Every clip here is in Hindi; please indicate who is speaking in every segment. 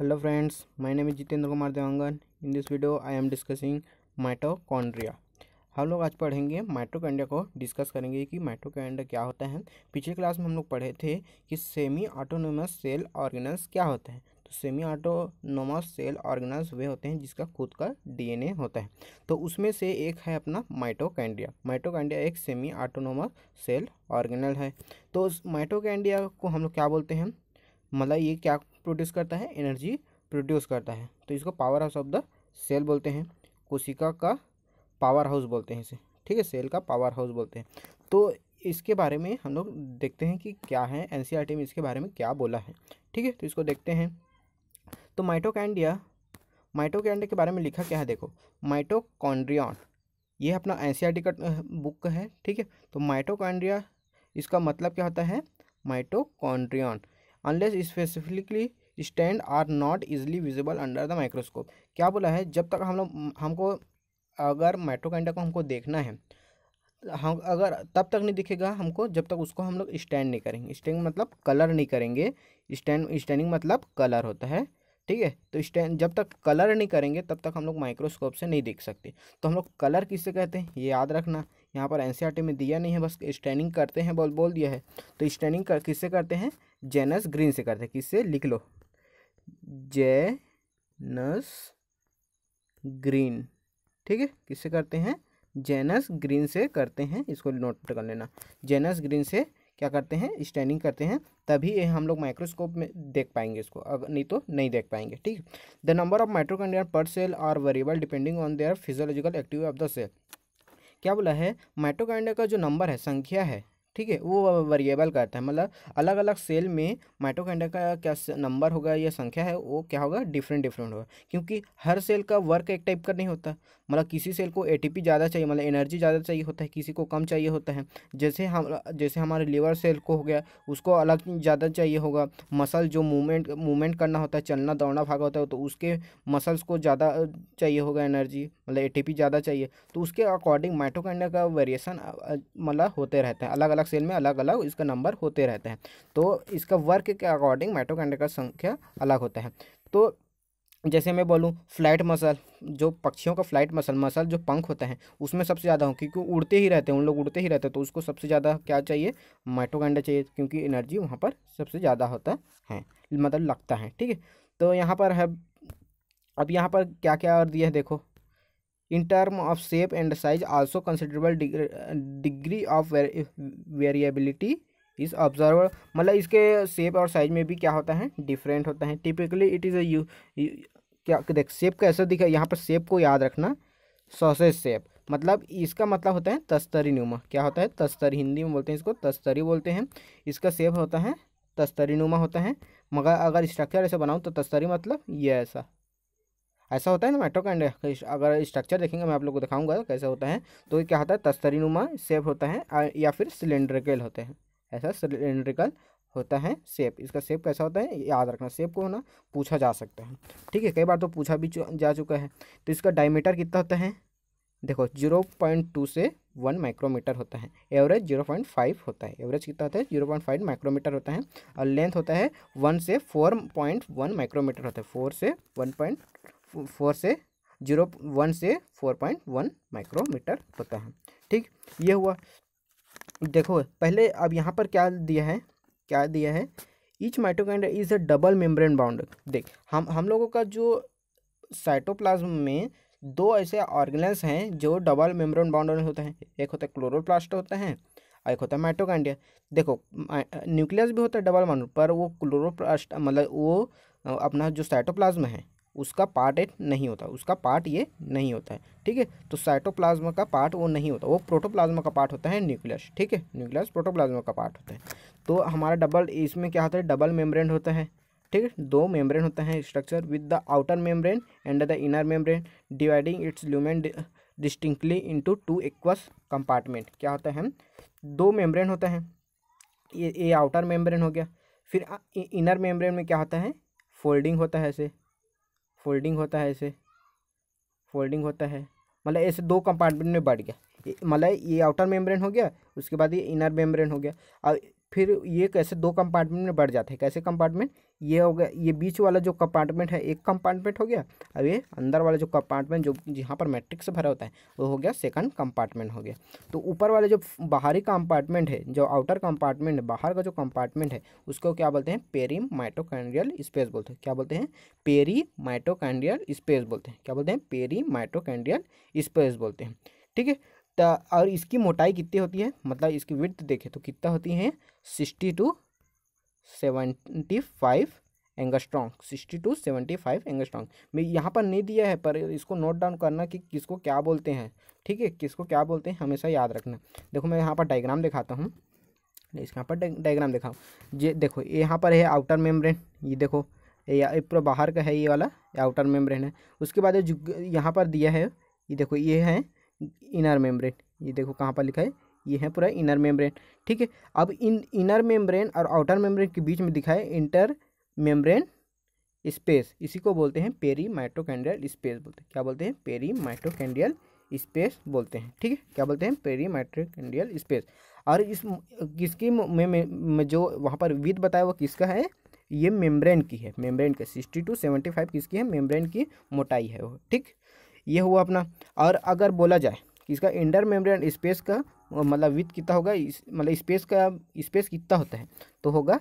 Speaker 1: hello friends my name is jitendra kumar devangan in this video i am discussing mitochondria हम लोग आज पढ़ेंगे माइट्रोकांडिया को डिस्कस करेंगे कि माइट्रोकांडिया क्या होता है पिछले क्लास में हम लोग पढ़े थे कि सेमी ऑटोनोमस सेल ऑर्गेनल्स क्या होते हैं तो सेमी ऑटोनोमस सेल ऑर्गेनल्स वे होते हैं जिसका खुद का डीएनए होता है तो उसमें से एक है अपना माइटोकांडिया माइटोकांडिया एक सेमी ऑटोनोमस सेल ऑर्गेनल है तो माइटोकांडिया को हम लोग क्या बोलते हैं मतलब ये क्या प्रोड्यूस करता है एनर्जी प्रोड्यूस करता है तो इसको power house of the cell बोलते हैं कोशिका का पावर हाउस बोलते हैं इसे ठीक है सेल का पावर हाउस बोलते हैं तो इसके बारे में हम लोग देखते हैं कि क्या है एन e में इसके बारे में क्या बोला है ठीक है तो इसको देखते हैं तो माइटोकैंडिया माइटोकैंडिया के बारे में लिखा क्या है देखो माइटोकॉन्ड्रियन ये अपना एन e का बुक है ठीक है तो माइटोकॉन्ड्रिया इसका मतलब क्या होता है mitochondrion unless specifically stand are not easily visible under the microscope क्या बोला है जब तक हम लोग हमको अगर माइट्रोकेंडा को हमको देखना है हम अगर तब तक नहीं दिखेगा हमको जब तक उसको हम लोग स्टैंड नहीं करेंगे स्टैंड मतलब कलर नहीं करेंगे स्टैंड स्टैंडिंग मतलब कलर होता है ठीक है तो स्टैंड जब तक कलर नहीं करेंगे तब तक हम लोग माइक्रोस्कोप से नहीं देख सकते तो हम लोग कलर किससे कहते हैं ये याद रखना यहाँ पर एन e में दिया नहीं है बस स्टैंडिंग करते हैं बोल बोल दिया है तो स्टैंडिंग कर किससे करते हैं जेनस ग्रीन से करते हैं किससे लिख लो नस ग्रीन ठीक है किससे करते हैं जेनस ग्रीन से करते हैं इसको नोट कर लेना जेनस ग्रीन से क्या करते हैं स्टैंडिंग करते हैं तभी ये हम लोग माइक्रोस्कोप में देख पाएंगे इसको अगर नहीं तो नहीं देख पाएंगे ठीक the number of mitochondria per cell are variable depending on their physiological activity of the cell क्या बोला है माइटोकांडिया का जो नंबर है संख्या है ठीक है वो वेरिएबल करता है मतलब अलग अलग सेल में माइटोकॉन्ड्रिया का क्या नंबर होगा या संख्या है वो क्या होगा डिफरेंट डिफरेंट होगा क्योंकि हर सेल का वर्क एक टाइप का नहीं होता मतलब किसी सेल को एटीपी ज़्यादा चाहिए मतलब एनर्जी ज़्यादा चाहिए होता है किसी को कम चाहिए होता है जैसे हम जैसे हमारे लीवर सेल को हो गया उसको अलग ज़्यादा चाहिए होगा मसल जो मूवमेंट मूवमेंट करना होता है चलना दौड़ना भागा होता है तो उसके मसल्स को ज़्यादा चाहिए होगा एनर्जी मतलब ए ज़्यादा चाहिए तो उसके अकॉर्डिंग माइटोकॉन्ड्रिया का वेरिएसन मतलब होते रहता है अलग अलग अलग सेल में अलग अलग इसका नंबर होते रहते हैं तो इसका वर्क के अकॉर्डिंग माइटोकांड का संख्या अलग होता है तो जैसे मैं बोलूँ फ्लाइट मसल जो पक्षियों का फ्लाइट मसल मसल जो पंख होता है उसमें सबसे ज़्यादा हो क्योंकि उड़ते ही रहते हैं उन लोग उड़ते ही रहते हैं तो उसको सबसे ज़्यादा क्या चाहिए माइटोकांडा चाहिए क्योंकि एनर्जी वहाँ पर सबसे ज़्यादा होता है मतलब लगता है ठीक है तो यहाँ पर है अब यहाँ पर क्या क्या और दिया है देखो in term of shape and size also considerable degree of variability variability is observe मतलब इसके शेप और साइज में भी क्या होता है डिफरेंट होता है टिपिकली इट इज़ यू क्या देख शेप कैसा दिखा यहाँ पर शेप को याद रखना सॉसेज शेप मतलब इसका मतलब होता है तस्तरी नुमा क्या होता है तस्तरी हिंदी में बोलते हैं इसको तस्तरी बोलते हैं इसका शेप होता है तस्तरी नुमा होता है मगर अगर स्ट्रक्चर ऐसा बनाऊँ तो तस्तरी मतलब ये ऐसा ऐसा होता है ना माइटोकांड अगर स्ट्रक्चर देखेंगे मैं आप लोग को दिखाऊंगा कैसे होता है तो क्या होता है तस्तरीनुमा सेप होता है या फिर सिलेंड्रिकल होते हैं ऐसा सिलेंड्रिकल होता है सेप इसका सेप कैसा होता है याद रखना सेप को होना पूछा जा सकता है ठीक है कई बार तो पूछा भी जा चुका है तो इसका डायमीटर कितना होता है देखो जीरो पॉइंट टू से वन माइक्रोमीटर होता है एवरेज जीरो पॉइंट फाइव होता है एवरेज कितना होता है जीरो पॉइंट फाइव माइक्रोमीटर होता है और लेंथ होता है वन से फोर पॉइंट वन माइक्रोमीटर होता है फोर से वन पॉइंट फोर से जीरो वन से फोर पॉइंट वन माइक्रोमीटर होता है ठीक ये हुआ देखो पहले अब यहाँ पर क्या दिया है क्या दिया है each mitochondria is a double membrane bound देख हम हम लोगों का जो साइटोप्लाज्म में दो ऐसे ऑर्गेनल्स हैं जो डबल मेम्ब्रेन बाउंड होते हैं एक होता है क्लोरोप्लास्ट होते हैं और एक होता है माइटोकांड्रिया देखो न्यूक्लियस भी होता है डबल बाउंड पर वो क्लोरोप्लास्ट मतलब वो अपना जो साइटोप्लाज्म है उसका पार्ट एट नहीं होता उसका पार्ट ये नहीं होता है ठीक है तो साइटोप्लाज्मा का पार्ट वो नहीं होता वो प्रोटोप्लाज्मा का पार्ट होता है न्यूक्लियस ठीक है न्यूक्लियस प्रोटोप्लाज्मा का पार्ट होता है तो हमारा डबल इसमें क्या होता है डबल मेम्ब्रेन होता है ठीक है दो मेम्ब्रेन होता है structure with the outer membrane and the inner membrane dividing its lumen distinctly into two aqueous compartment क्या होता है दो मेम्ब्रेन होते हैं ये ये आउटर मेम्ब्रेन हो गया फिर इनर मेम्ब्रेन में क्या होता है फोल्डिंग होता है ऐसे फोल्डिंग होता है ऐसे फोल्डिंग होता है मतलब ऐसे दो कंपार्टमेंट में बढ़ गया मतलब ये आउटर मेम्ब्रेन हो गया उसके बाद ये इनर मेम्ब्रेन हो गया और फिर ये कैसे दो कंपार्टमेंट में बढ़ जाते हैं कैसे कंपार्टमेंट ये हो गया ये बीच वाला जो कंपार्टमेंट है एक कंपार्टमेंट हो गया अब ये अंदर वाला जो कंपार्टमेंट जो जहाँ पर मैट्रिक्स भरा होता है वो हो गया सेकंड कंपार्टमेंट हो गया तो ऊपर वाले जो बाहरी कंपार्टमेंट है जो आउटर कंपार्टमेंट बाहर का जो कंपार्टमेंट है उसको क्या बोलते हैं पेरी माइटोकैंड्रियल स्पेस बोलते हैं क्या बोलते हैं पेरी माइटोकैंड्रियल स्पेस बोलते हैं क्या बोलते हैं पेरी माइटोकैंड्रियल स्पेस बोलते हैं ठीक है तो और इसकी मोटाई कितनी होती है मतलब इसकी विड्थ देखें तो कितना होती है sixty to seventy five angstrom sixty to seventy five angstrom मैं यहाँ पर नहीं दिया है पर इसको नोट डाउन करना कि किसको क्या बोलते हैं ठीक है किसको क्या बोलते हैं हमेशा याद रखना देखो मैं यहाँ पर डायग्राम दिखाता हूँ इसके यहाँ पर डायग्राम दिखाऊँ ये देखो यहाँ पर है आउटर मेम्ब्रेन ये देखो ये पूरा बाहर का है ये वाला आउटर मेम्ब्रेन है उसके बाद यहाँ पर दिया है ये देखो ये है इनर मेम्ब्रेन ये देखो कहाँ पर लिखा है ये है पूरा इनर मेम्ब्रेन ठीक है अब इन इनर मेम्ब्रेन और आउटर मेम्ब्रेन के बीच में दिखाए इंटर मेम्ब्रेन स्पेस इसी को बोलते हैं पेरी माइट्रोकेंड्रियल स्पेस बोलते हैं क्या बोलते हैं पेरी माइट्रोकैंडियल स्पेस बोलते हैं ठीक है क्या बोलते हैं पेरी माइट्रोकैंडियल स्पेस और इस किसकी में, जो वहाँ पर विध बताया वो किसका है ये मेम्ब्रेन की है मेम्ब्रेन का सिक्सटी टू सेवेंटी फाइव किसकी है मेम्ब्रेन की मोटाई है वो ठीक ये हुआ अपना और अगर बोला जाए इसका इंटर मेम्ब्रेन स्पेस का मतलब विथ कितना होगा मतलब स्पेस का स्पेस कितना होता है तो होगा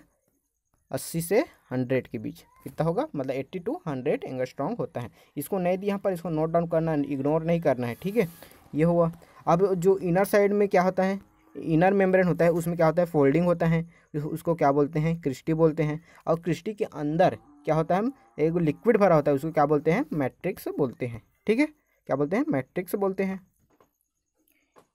Speaker 1: अस्सी से हंड्रेड के बीच कितना होगा मतलब eighty to hundred angstrom होता है इसको नहीं यहाँ पर इसको नोट डाउन करना है इग्नोर नहीं करना है ठीक है ये हुआ अब जो इनर साइड में क्या होता है इनर मेम्ब्रेन होता है उसमें क्या होता है फोल्डिंग होता है उसको क्या बोलते हैं क्रिस्टी बोलते हैं और क्रिस्टी के अंदर क्या होता है एक लिक्विड भरा होता है उसको क्या बोलते हैं मैट्रिक्स बोलते हैं ठीक है क्या बोलते हैं मैट्रिक्स बोलते हैं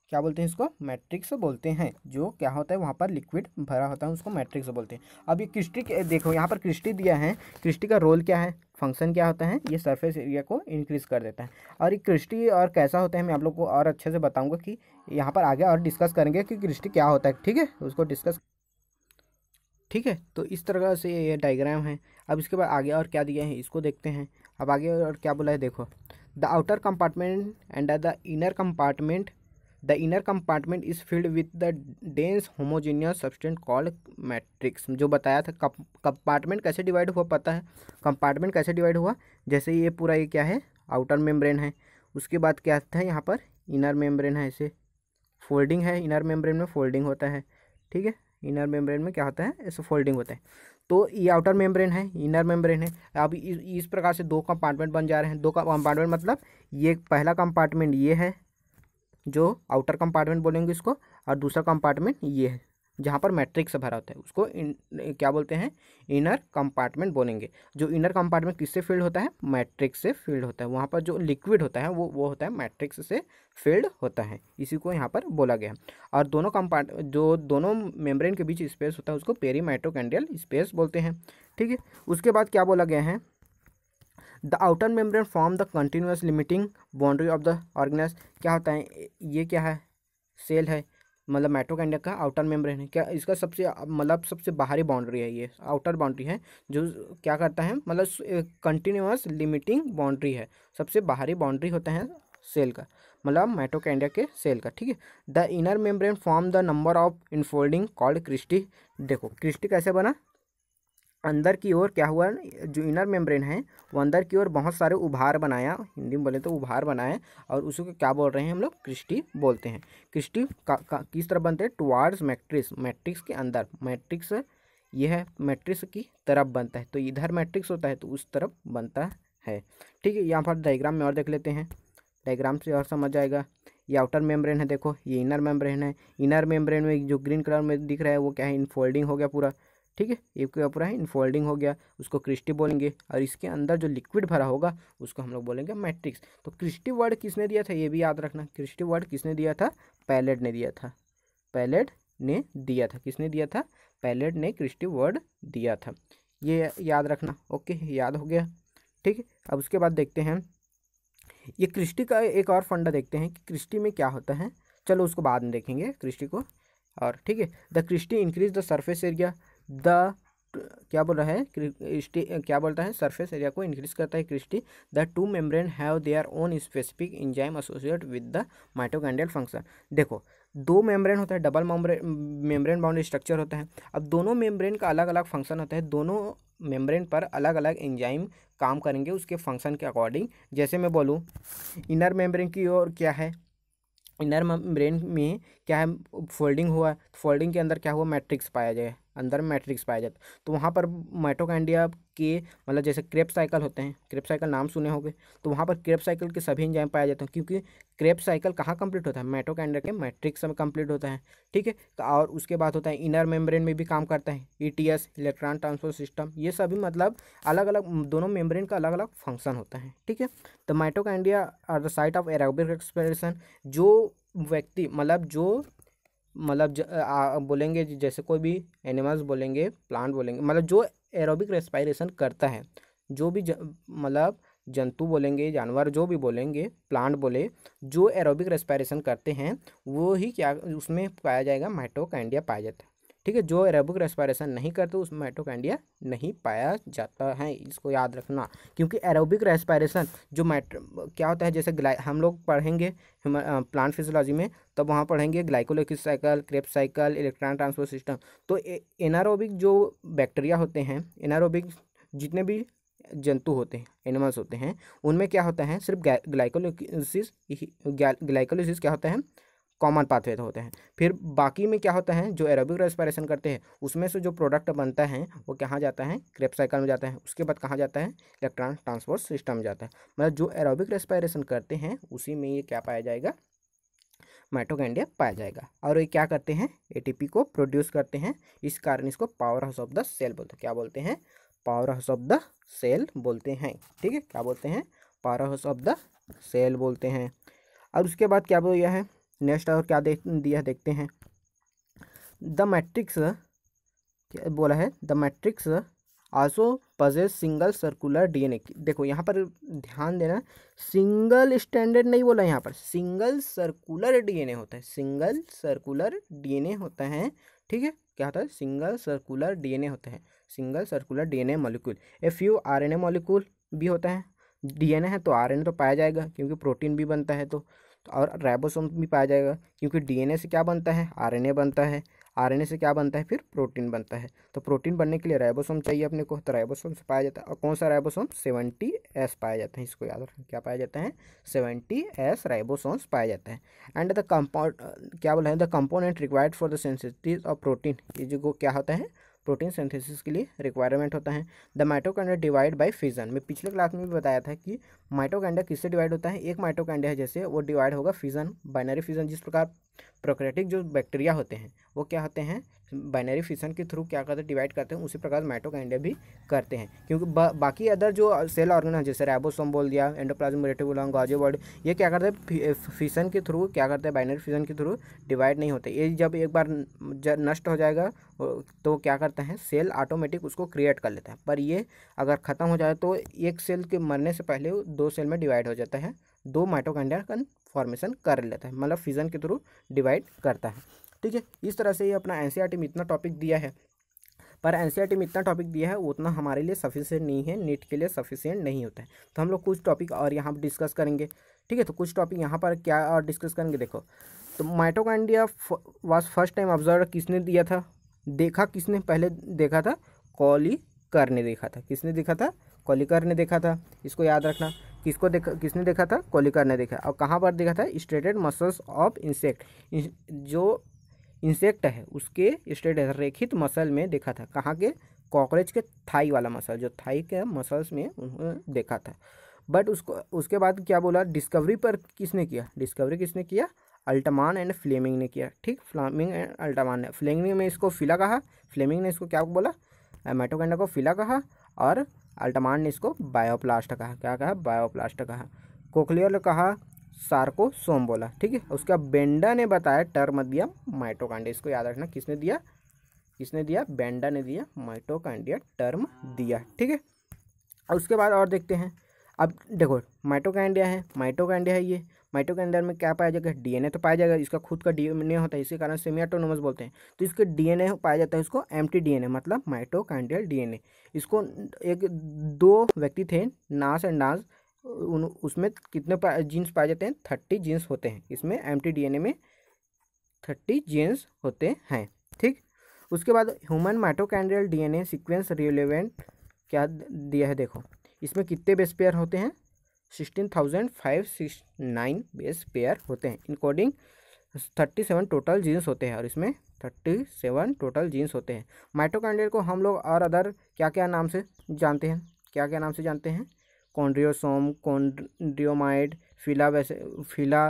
Speaker 1: क्या बोलते हैं इसको मैट्रिक्स बोलते हैं जो क्या होता है वहाँ पर लिक्विड भरा होता है उसको मैट्रिक्स बोलते हैं अब ये क्रिस्टी देखो यहाँ पर क्रिस्टी दिया है क्रिस्टी का रोल क्या है फंक्शन क्या होता है ये सरफेस एरिया को इंक्रीज़ कर देता है और ये क्रिस्टी और कैसा होता है मैं आप लोग को और अच्छे से बताऊँगा कि यहाँ पर आगे और डिस्कस करेंगे कि क्रिस्टी क्या होता है ठीक है उसको डिस्कस ठीक है तो इस तरह से ये डायग्राम है अब इसके बाद आगे और क्या दिया है इसको देखते हैं अब आगे और क्या बोला है देखो the outer compartment and the inner compartment the inner compartment is filled with the dense homogeneous substance called matrix जो बताया था कंपार्टमेंट कैसे डिवाइड हुआ पता है कंपार्टमेंट कैसे डिवाइड हुआ जैसे ये पूरा ये क्या है आउटर मेम्ब्रेन है उसके बाद क्या था यहाँ पर इनर मेम्ब्रेन है ऐसे फोल्डिंग है इनर मेम्ब्रेन में फोल्डिंग होता है ठीक है इनर मेम्ब्रेन में क्या होता है ऐसे फोल्डिंग होता है तो ये आउटर मेम्ब्रेन है इनर मेम्ब्रेन है अब इस प्रकार से दो कंपार्टमेंट बन जा रहे हैं दो कंपार्टमेंट मतलब ये पहला कंपार्टमेंट ये है जो आउटर कंपार्टमेंट बोलेंगे इसको और दूसरा कंपार्टमेंट ये है जहाँ पर मैट्रिक्स भरा होता है उसको इन, क्या बोलते हैं इनर कंपार्टमेंट बोलेंगे जो इनर कंपार्टमेंट किससे फील्ड होता है मैट्रिक्स से फील्ड होता है वहाँ पर जो लिक्विड होता है वो वो होता है मैट्रिक्स से फील्ड होता है इसी को यहाँ पर बोला गया और दोनों कंपार्ट जो दोनों मेम्ब्रेन के बीच स्पेस होता है उसको पेरी स्पेस बोलते हैं ठीक है उसके बाद क्या बोला गया है the outer membrane form the continuous limiting boundary of the organise क्या होता है ये क्या है सेल है मतलब माइटोकांडिया का आउटर मेम्ब्रेन है क्या इसका सबसे मतलब सबसे बाहरी बाउंड्री है ये आउटर बाउंड्री है जो क्या करता है मतलब कंटिन्यूस लिमिटिंग बाउंड्री है सबसे बाहरी बाउंड्री होता है सेल का मतलब माइटोकांडिया के सेल का ठीक है the inner membrane form the number of infolding called cristae देखो क्रिस्टी कैसे बना अंदर की ओर क्या हुआ जो इनर मेम्ब्रेन है वो अंदर की ओर बहुत सारे उभार बनाया हिंदी में बोले तो उभार बनाया और उसको क्या बोल रहे हैं हम लोग क्रिस्टी बोलते हैं क्रिस्टी का, का, किस तरह बनते हैं टुवार्ड्स मैट्रिक्स मैट्रिक्स के अंदर मैट्रिक्स यह है मैट्रिक्स की तरफ बनता है तो इधर मैट्रिक्स होता है तो उस तरफ बनता है ठीक है यहाँ पर डाइग्राम में और देख लेते हैं डाइग्राम से और समझ आएगा ये आउटर मेम्ब्रेन है देखो ये इनर मेम्ब्रेन है इनर मेम्ब्रेन में जो ग्रीन कलर में दिख रहा है वो क्या है इनफोल्डिंग हो गया पूरा ठीक है ये क्या पूरा है इनफोल्डिंग हो गया उसको क्रिस्टी बोलेंगे और इसके अंदर जो लिक्विड भरा होगा उसको हम लोग बोलेंगे मैट्रिक्स तो क्रिस्टी वर्ड किसने दिया था ये भी याद रखना क्रिस्टी वर्ड किसने दिया था पैलेट ने दिया था पैलेट ने दिया था किसने दिया था पैलेट ने क्रिस्टी वर्ड दिया था ये याद रखना ओके याद हो गया ठीक है अब उसके बाद देखते हैं ये क्रिस्टी का एक और फंडा देखते हैं कि क्रिस्टी में क्या होता है चलो उसको बाद में देखेंगे क्रिस्टी को और ठीक है the cristae increase the surface area the क्या बोल रहा है क्या बोलता है सरफेस एरिया को इंक्रीज करता है cristae the two membrane have their own specific enzyme associate with the mitochondrial function देखो दो मेम्ब्रेन होता है डबल मेम्ब्रेन बाउंड्री स्ट्रक्चर होता है अब दोनों मेम्ब्रेन का अलग अलग फंक्शन होता है दोनों मेम्ब्रेन पर अलग अलग एंजाइम काम करेंगे उसके फंक्शन के अकॉर्डिंग जैसे मैं बोलूँ इनर मेम्ब्रेन की ओर क्या है इनर मेम्ब्रेन में क्या है फोल्डिंग हुआ फोल्डिंग के अंदर क्या हुआ मैट्रिक्स पाया जाए अंदर मैट्रिक्स पाया जाता है तो वहाँ पर माइटोकैंडिया के मतलब जैसे क्रेप साइकिल होते हैं क्रेप साइकिल नाम सुने होंगे तो वहाँ पर क्रेप साइकिल के सभी इंजाइम पाए जाते हैं क्योंकि क्रेप साइकिल कहाँ कंप्लीट होता है माइटोकैंडिया के मैट्रिक्स में कंप्लीट होता है ठीक है तो और उसके बाद होता है इनर मेम्ब्रेन में भी काम करता है E e electron transfer system ये सभी मतलब अलग अलग दोनों मेम्ब्रेन का अलग अलग फंक्शन होता है ठीक है तो mitochondria are the site of aerobic expression जो व्यक्ति मतलब जो मतलब बोलेंगे जैसे कोई भी एनिमल्स बोलेंगे प्लांट बोलेंगे मतलब जो एरोबिक रेस्पायरेशन करता है जो भी मतलब जंतु बोलेंगे जानवर जो भी बोलेंगे प्लांट बोले जो एरोबिक रेस्पायरेशन करते हैं वो ही क्या उसमें पाया जाएगा माइटोकाइंडिया पाया जाता है ठीक है जो एरोबिक रेस्पायरेशन नहीं करते उसमें माइटोकैंडिया नहीं पाया जाता है इसको याद रखना क्योंकि एरोबिक रेस्पायरेशन जो माइट क्या होता है जैसे ग्लाइ हम लोग पढ़ेंगे प्लांट फिजियोलॉजी में तब तो वहाँ पढ़ेंगे glycolysis cycle Krebs cycle electron transport system तो एनारोबिक जो बैक्टीरिया होते हैं एनारोबिक जितने भी जंतु होते हैं एनिमल्स होते हैं उनमें क्या होता है सिर्फ ग्लाइकोलोसिस ग्लाइकोलोसिस क्या होता है कॉमन पाथवे होते हैं फिर बाकी में क्या होता है जो एरोबिक रेस्पायरेशन करते हैं उसमें से जो प्रोडक्ट बनता है वो कहाँ जाता है क्रेप साइकिल में जाता है उसके बाद कहाँ जाता है इलेक्ट्रॉन ट्रांसपोर्ट सिस्टम में जाता है मतलब जो एरोबिक रेस्पायरेशन करते हैं उसी में ये क्या पाया जाएगा माइटोकैंडिया पाया जाएगा और ये क्या करते हैं ए को प्रोड्यूस करते हैं इस कारण इसको power house of the cell बोलते हैं क्या बोलते हैं power house of the cell बोलते हैं ठीक है क्या बोलते हैं power house of the cell बोलते हैं और उसके बाद क्या बोल गया है नेक्स्ट और क्या देख दिया देखते हैं द मैट्रिक्स क्या बोला है the matrix also possess single circular DNA देखो यहाँ पर ध्यान देना सिंगल स्टैंडर्ड नहीं बोला यहाँ पर सिंगल सर्कुलर डीएनए होता है सिंगल सर्कुलर डीएनए होता है ठीक है क्या होता है सिंगल सर्कुलर डीएनए होता है single circular DNA molecule a few RNA molecule भी होता है डीएनए है तो आरएनए तो पाया जाएगा क्योंकि प्रोटीन भी बनता है तो और राइबोसोम भी पाया जाएगा क्योंकि डीएनए से क्या बनता है आरएनए बनता है आरएनए से क्या बनता है फिर प्रोटीन बनता है तो प्रोटीन बनने के लिए राइबोसोम चाहिए अपने को तो राइबोसोम से पाया जाता है और कौन सा राइबोसोम सेवेंटी एस पाया जाता है इसको याद रखें क्या पाया जाता है सेवेंटी एस राइबोसोम्स पाया जाता है एंड द कंपाउंड क्या बोला है the component required for the sensitive of protein ये जो क्या होता है प्रोटीन सिंथेसिस के लिए रिक्वायरमेंट होता है the mitochondria divide by fission मैं पिछले क्लास में भी बताया था कि माइटोकैंडा किससे डिवाइड होता है एक माइटोकैंडा है जैसे वो डिवाइड होगा फिजन बाइनरी फिजन जिस प्रकार प्रोक्रेटिक जो बैक्टीरिया होते हैं वो क्या होते हैं बाइनरी फिशन के थ्रू क्या करते हैं डिवाइड करते हैं उसी प्रकार माइटोकाइंडिया भी करते हैं क्योंकि बा, बाकी अदर जो सेल ऑर्गन है जैसे रेबोसोम बोल दिया एंडोप्लाज्म रेटिकुलम गॉजी वर्ड ये क्या करते हैं फिशन के थ्रू क्या करते हैं बाइनरी फिशन के थ्रू डिवाइड नहीं होते ये जब एक बार नष्ट हो जाएगा तो क्या करते हैं सेल ऑटोमेटिक उसको क्रिएट कर लेता है पर ये अगर ख़त्म हो जाए तो एक सेल के मरने से पहले दो सेल में डिवाइड हो जाता है दो माइटोकांड्रिया का फॉर्मेशन कर लेता है मतलब फिजन के थ्रू डिवाइड करता है ठीक है इस तरह से ये अपना एन में इतना टॉपिक दिया है पर एन में इतना टॉपिक दिया है उतना हमारे लिए सफिशियंट नहीं है नीट के लिए सफिशियंट नहीं होता है तो हम लोग कुछ टॉपिक और यहाँ पर डिस्कस करेंगे ठीक है तो कुछ टॉपिक यहाँ पर क्या और डिस्कस करेंगे देखो तो mitochondria was first time observe किसने दिया था देखा किसने पहले देखा था कॉली कर ने देखा था किसने देखा था कॉलिकर ने देखा था इसको याद रखना किसको देखा किसने देखा था कोलिकर ने देखा और कहाँ पर देखा था स्ट्रेटेड मसल्स ऑफ इंसेक्ट जो इंसेक्ट है उसके स्ट्रेट रेखित मसल में देखा था कहाँ के कॉकरोच के थाई वाला मसल जो थाई के मसल्स में उन्होंने देखा था बट उसको उसके बाद क्या बोला डिस्कवरी पर किसने किया डिस्कवरी किसने किया अल्टमान एंड फ्लेमिंग ने किया ठीक फ्लामिंग एंड अल्टमान ने फ्लेमिंग में इसको फिला कहा फ्लेमिंग ने इसको क्या बोला मैटोकैंडा को फिला कहा और अल्टमान ने इसको बायोप्लास्ट कहा क्या कहा बायोप्लास्ट कहा कोकलियर ने कहा सोम बोला ठीक है उसके बाद बेंडा ने बताया टर्म दिया माइटोकांडिया इसको याद रखना किसने दिया किसने दिया बेंडा ने दिया माइटोकांडिया टर्म दिया ठीक है और उसके बाद और देखते हैं अब देखो माइटोकांडिया है माइटोकांडिया है ये माइटो के अंदर में क्या पाया जाएगा डीएनए तो पाया जाएगा इसका खुद का डीएनए होता है इसके कारण सेमियाटोनोमस बोलते हैं तो इसके डीएनए पाया जाता है इसको एम्प्टी डीएनए मतलब माइटोकांड्रियल डीएनए इसको एक दो व्यक्ति थे नास एंड नाज उन उसमें कितने पा, जीन्स पाए जाते हैं थर्टी जीन्स होते हैं इसमें एम टी में थर्टी जीन्स होते हैं ठीक उसके बाद human mitochondrial DNA sequence relevant क्या दिया है देखो इसमें कितने बेस्पेयर पेयर होते हैं sixteen thousand five six nine base pair होते हैं encoding thirty seven total genes होते हैं और इसमें थर्टी सेवन टोटल जीन्स होते हैं माइटोकॉन्ड्रिया को हम लोग और अदर क्या क्या नाम से जानते हैं क्या क्या नाम से जानते हैं कॉन्ड्रियोसोम कॉन्ड्रियोमाइड फिला वैसे फिला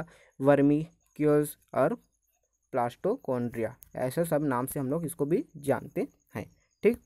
Speaker 1: वर्मिक्यूल्स और प्लास्टोकॉन्ड्रिया ऐसे सब नाम से हम लोग इसको भी जानते हैं ठीक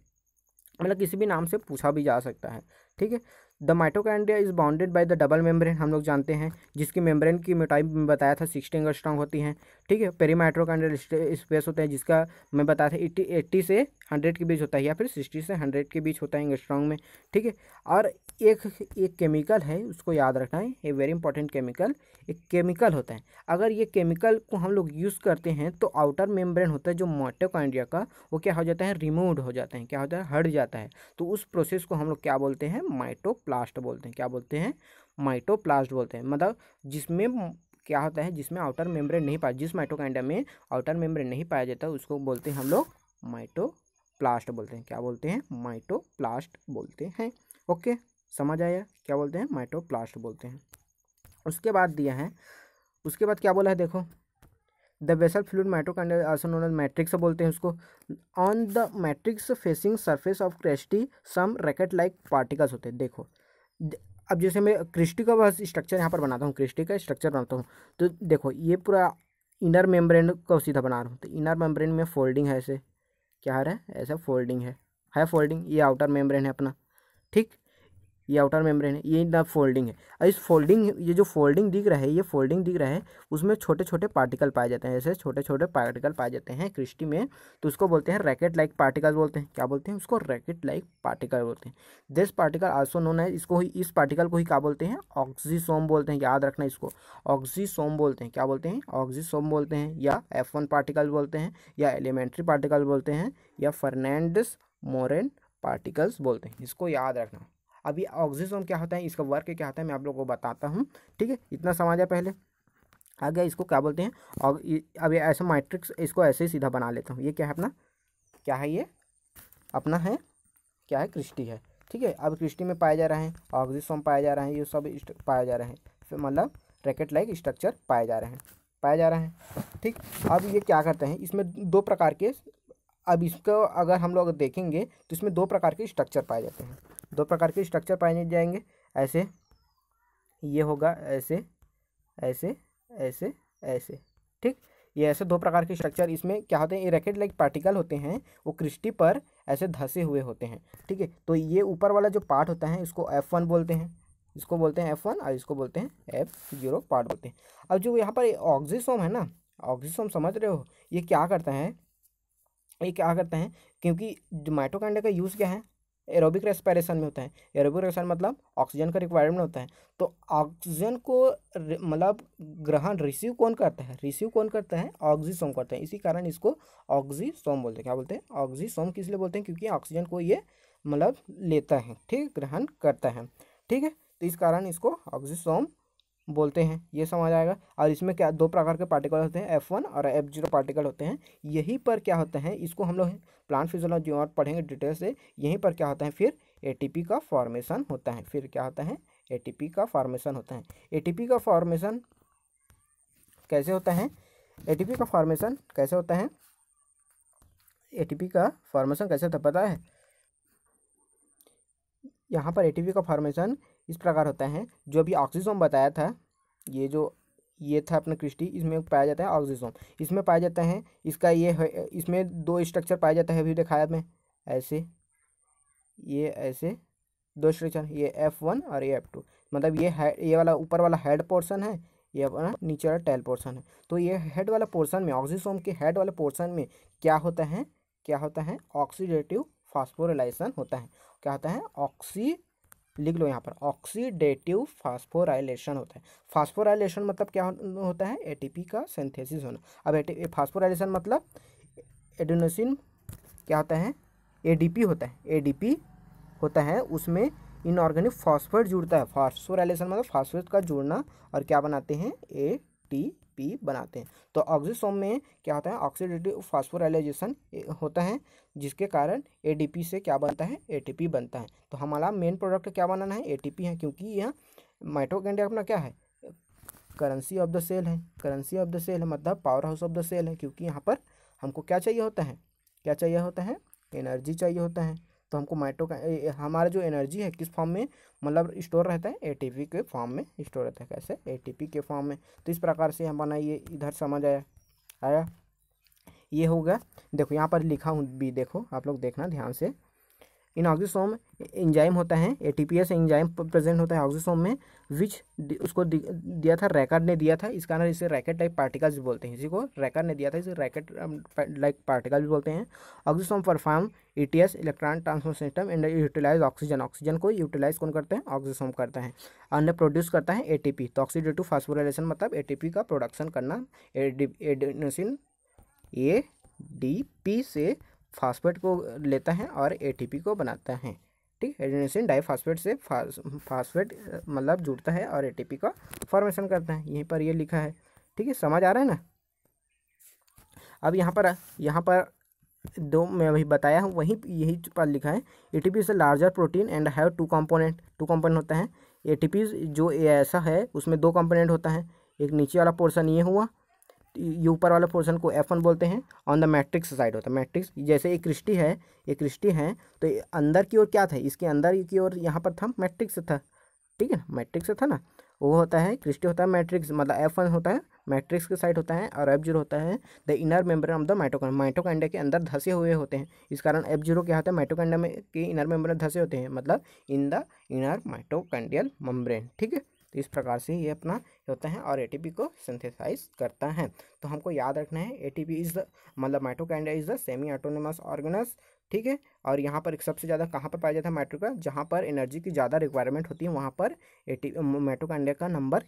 Speaker 1: मतलब किसी भी नाम से पूछा भी जा सकता है ठीक है the mitochondria is bounded by the double membrane हम लोग जानते हैं जिसकी मेम्ब्रेन की मोटाई में बताया था सिक्सटी एंगस्ट्रॉन्ग होती हैं ठीक है पेरी पेरीमाइट्रोकांड्रियल स्पेस होता है जिसका मैं बताया था एट्टी एट्टी से हंड्रेड के बीच होता है या फिर सिक्सटी से हंड्रेड के बीच होता है एंगस्ट्रॉन्ग में ठीक है और एक एक केमिकल है उसको याद रखना है ये वेरी इंपॉर्टेंट केमिकल एक केमिकल होता है अगर ये केमिकल को हम लोग यूज़ करते हैं तो आउटर मेम्ब्रेन होता है जो मोटोकॉन्ड्रिया का वो क्या हो जाता है रिमूव हो जाता है क्या होता है हट जाता है तो उस प्रोसेस को हम लोग क्या बोलते हैं माइटोप्लास्ट बोलते हैं क्या बोलते हैं माइटोप्लास्ट बोलते हैं मतलब जिसमें क्या होता है जिसमें आउटर मेम्ब्रेन नहीं पाया जिस माइटोकांडा में आउटर मेम्ब्रेन नहीं पाया जाता उसको बोलते हैं हम लोग माइटो प्लास्ट बोलते हैं क्या बोलते हैं माइटोप्लास्ट बोलते हैं ओके समझ आया क्या बोलते हैं माइटोप्लास्ट बोलते हैं उसके बाद दिया है उसके बाद क्या बोला है देखो द वेसल फ्लूड माइट्रोक आसन मैट्रिक्स बोलते हैं उसको on the matrix facing surface of cristae some racket like particles होते हैं देखो अब जैसे मैं क्रिस्टी का बस स्ट्रक्चर यहाँ पर बनाता हूँ क्रिस्टी का स्ट्रक्चर बनाता हूँ तो देखो ये पूरा इनर मेम्ब्रेन को सीधा बना रहा हूँ तो इनर मेम्ब्रेन में फोल्डिंग है ऐसे क्या है ऐसा फोल्डिंग है है फोल्डिंग ये आउटर मेम्ब्रेन है अपना ठीक ये आउटर मेम्ब्रेन है ये इतना फोल्डिंग है और इस फोल्डिंग ये जो फोल्डिंग दिख रहा है ये फोल्डिंग दिख रहा है उसमें छोटे छोटे पार्टिकल पाए जाते हैं ऐसे छोटे छोटे पार्टिकल पाए जाते हैं क्रिस्टी में तो उसको बोलते हैं रैकेट लाइक पार्टिकल बोलते हैं क्या बोलते हैं उसको रैकेट लाइक पार्टिकल बोलते हैं दिस पार्टिकल आल्सो नोन है इसको इस पार्टिकल को ही क्या बोलते हैं ऑक्सीसोम बोलते हैं याद रखना इसको ऑक्सीसोम बोलते हैं क्या बोलते हैं ऑक्सीसोम बोलते हैं या एफ पार्टिकल बोलते हैं या एलिमेंट्री पार्टिकल बोलते हैं या फर्नैंडस मोरेन पार्टिकल्स बोलते हैं इसको याद रखना अभी ऑक्सीजोम क्या होता है इसका वर्क क्या होता है मैं आप लोग को बताता हूँ ठीक है इतना है पहले आ गया इसको क्या बोलते हैं और अब ऐसे मैट्रिक्स इसको ऐसे ही सीधा बना लेता हूँ ये क्या है अपना क्या है ये अपना है क्या है क्रिस्टी है ठीक है अब क्रिस्टी में पाया जा रहे हैं ऑक्सीजोम पाया जा रहे हैं ये सब पाया जा रहे हैं फिर मतलब रैकेट लाइक स्ट्रक्चर पाए जा रहे हैं पाए जा रहे हैं ठीक अब ये क्या करते हैं इसमें दो प्रकार के अब इसको अगर हम लोग देखेंगे तो इसमें दो प्रकार के स्ट्रक्चर पाए जाते हैं दो प्रकार के स्ट्रक्चर पाए जाएंगे ऐसे ये होगा ऐसे ऐसे ऐसे ऐसे ठीक ये ऐसे दो प्रकार के स्ट्रक्चर इसमें क्या होते हैं ये रैकेट लाइक पार्टिकल होते हैं वो क्रिस्टी पर ऐसे धसे हुए होते हैं ठीक है तो ये ऊपर वाला जो पार्ट होता है इसको एफ वन बोलते हैं इसको बोलते हैं एफ वन और इसको बोलते हैं एफ जीरो पार्ट बोलते हैं अब जो यहाँ पर ऑक्सीसोम है ना ऑक्सीसोम समझ रहे हो ये क्या करता है ये क्या करता है क्योंकि माइटोकांडा का यूज़ क्या है एरोबिक रेस्पायरेशन में होता है एरोबिक रेस्पायर मतलब ऑक्सीजन का रिक्वायरमेंट होता है तो ऑक्सीजन को मतलब ग्रहण रिसीव कौन करता है रिसीव कौन करता है ऑक्सीसोम करता है इसी कारण इसको ऑक्सीसोम बोलते हैं क्या बोलते हैं ऑक्सीसोम किस लिए बोलते हैं क्योंकि ऑक्सीजन को ये मतलब लेता है ठीक ग्रहण करता है ठीक है तो इस कारण इसको ऑक्सीसोम बोलते हैं ये समझ आएगा और इसमें क्या दो प्रकार के पार्टिकल होते हैं एफ वन और एफ जीरो पार्टिकल होते हैं यहीं पर क्या होते हैं इसको हम लोग प्लांट फिजोलॉजी और पढ़ेंगे डिटेल से यहीं पर क्या होता है फिर एटीपी का फॉर्मेशन होता है फिर क्या होता है एटीपी का फॉर्मेशन होता है एटीपी का फॉर्मेशन कैसे होता है पी का फॉर्मेशन कैसे होता है पी का फॉर्मेशन कैसे होता है पता है यहाँ पर पी का फॉर्मेशन इस प्रकार होता है जो अभी ऑक्सीजोम बताया था ये जो ये था अपना क्रिस्टी इसमें पाया जाता है ऑक्सीजोम इसमें पाया जाता है इसका ये इसमें दो स्ट्रक्चर पाया जाता है अभी दिखाया मैं ऐसे ये ऐसे दो स्ट्रक्चर ये एफ वन और ये एफ टू मतलब ये ये वाला ऊपर वाला हेड पोर्सन है ये अपना नीचे वाला टेल पोर्सन है तो ये हेड वाला पोर्सन में ऑक्सीजोम के हेड वाले पोर्सन में क्या होता है क्या होता है ऑक्सीडेटिव फॉस्फोरलाइसन होता है क्या होता है ऑक्सी लिख लो यहाँ पर ऑक्सीडेटिव फास्फोराइलेशन होता है फास्फोराइलेशन मतलब, मतलब क्या होता है एटीपी का सिंथेसिस होना अब फास्फोराइलेशन मतलब एडोनोसिन क्या होता है एडीपी होता है एडीपी होता है उसमें इनऑर्गेनिक फॉस्फेट जुड़ता है फास्फोराइलेशन मतलब फॉस्फेट का जुड़ना और क्या बनाते हैं ए टी पी बनाते हैं तो ऑक्सीसोम में क्या होता है ऑक्सीडेटिव फास्फोराइलाइजेशन होता है जिसके कारण एडीपी से क्या बनता है एटीपी बनता है तो हमारा मेन प्रोडक्ट क्या बनाना है एटीपी है क्योंकि यह माइट्रोकेंडिया अपना क्या है करेंसी ऑफ द सेल है करेंसी ऑफ द सेल है मतलब power house of the cell है क्योंकि यहाँ पर हमको क्या चाहिए होता है क्या चाहिए होता है एनर्जी चाहिए होता है तो हमको माइटो हमारा जो एनर्जी है किस फॉर्म में मतलब स्टोर रहता है एटीपी के फॉर्म में स्टोर रहता है कैसे एटीपी के फॉर्म में तो इस प्रकार से बना ये इधर समझ आया आया ये हो गया देखो यहाँ पर लिखा हूँ भी देखो आप लोग देखना ध्यान से इन ऑक्सीसोम इंजाइम होता है A T P S enzyme present होता है ऑक्सीसोम में विच उसको दिया था रैकट ने दिया था इस कारण इसे रैकेट टाइप पार्टिकल्स भी बोलते हैं इसी को रैकट ने दिया था इसे रैकेट लाइक पार्टिकल भी बोलते हैं oxysome perform A T S electron transfer system and utilise oxygen oxygen को यूटिलाइज कौन करते हैं ऑक्सीसोम करता है अन्य प्रोड्यूस करता है ए टी पी तो ऑक्सीडेटिव फास्फोरेशन मतलब ए टी पी का प्रोडक्शन करना एडिनोसिन ए डी पी से फास्फेट को लेता है और एटीपी को बनाता है ठीक एडेनोसिन डाइफास्फेट से फास्फेट मतलब जुड़ता है और एटीपी का फॉर्मेशन करता है यहीं पर ये लिखा है ठीक है समझ आ रहा है ना अब यहाँ पर यहाँ पर दो मैं अभी बताया हूँ वहीं यही पर लिखा है A T P is larger protein and have two component two component होता है ए टी पी जो ऐसा है उसमें दो कंपोनेंट होता है एक नीचे वाला पोर्सन ये हुआ ये ऊपर वाला पोर्शन को एफ वन बोलते हैं ऑन द मैट्रिक्स साइड होता है मैट्रिक्स जैसे एक क्रिस्टी है एक क्रिस्टी है तो अंदर की ओर क्या था इसके अंदर की ओर यहाँ पर था मैट्रिक्स था ठीक है मैट्रिक्स था ना वो होता है क्रिस्टी होता है मैट्रिक्स मतलब एफ वन होता है मैट्रिक्स के साइड होता है और एफ जीरो होता है the inner membrane of the mitochondria mitochondria के अंदर धसे हुए होते हैं इस कारण एफ जीरो क्या होता है माइटोकांडा में के इनर मेम्ब्रेन धसे होते हैं मतलब in the inner mitochondrial membrane ठीक है तो इस प्रकार से ये अपना होता है और ए को सिंथेसाइज करता है तो हमको याद रखना है ए इज़ द मतलब mitochondria is the semi autonomous organelles ठीक है और यहाँ पर सबसे ज़्यादा कहाँ पर पाया जाता है माइट्रोका जहाँ पर एनर्जी की ज़्यादा रिक्वायरमेंट होती है वहाँ पर ए टी का नंबर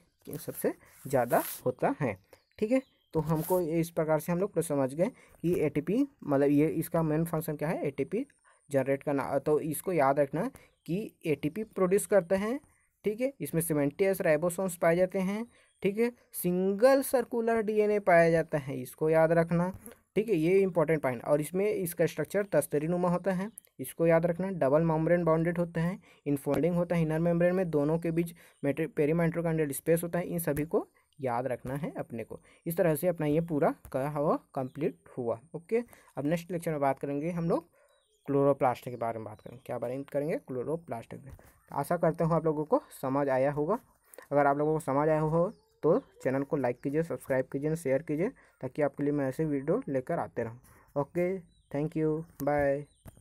Speaker 1: सबसे ज़्यादा होता है ठीक है तो हमको इस प्रकार से हम लोग समझ गए कि ए मतलब ये इसका मेन फंक्शन क्या है ए जनरेट करना तो इसको याद रखना कि एटीपी प्रोड्यूस करते हैं ठीक है इसमें सीमेंटियस राइबोसोम्स पाए जाते हैं ठीक है सिंगल सर्कुलर डीएनए पाया जाता है इसको याद रखना ठीक है ये इंपॉर्टेंट पॉइंट और इसमें इसका स्ट्रक्चर तस्तरी नुमा होता है इसको याद रखना डबल मेम्ब्रेन बाउंडेड होता है इनफोल्डिंग होता है इनर मेम्ब्रेन में दोनों के बीच मेट्रे स्पेस होता है इन सभी को याद रखना है अपने को इस तरह से अपना ये पूरा कहा हुआ कंप्लीट हुआ ओके अब नेक्स्ट लेक्चर में बात करेंगे हम लोग क्लोरोप्लास्ट के बारे में बात करेंगे क्या बारे में करेंगे क्लोरोप्लास्ट आशा करता हूँ आप लोगों को समझ आया होगा अगर आप लोगों को समझ आया हो तो चैनल को लाइक कीजिए सब्सक्राइब कीजिए शेयर कीजिए ताकि आपके लिए मैं ऐसे वीडियो लेकर आते रहूँ ओके थैंक यू बाय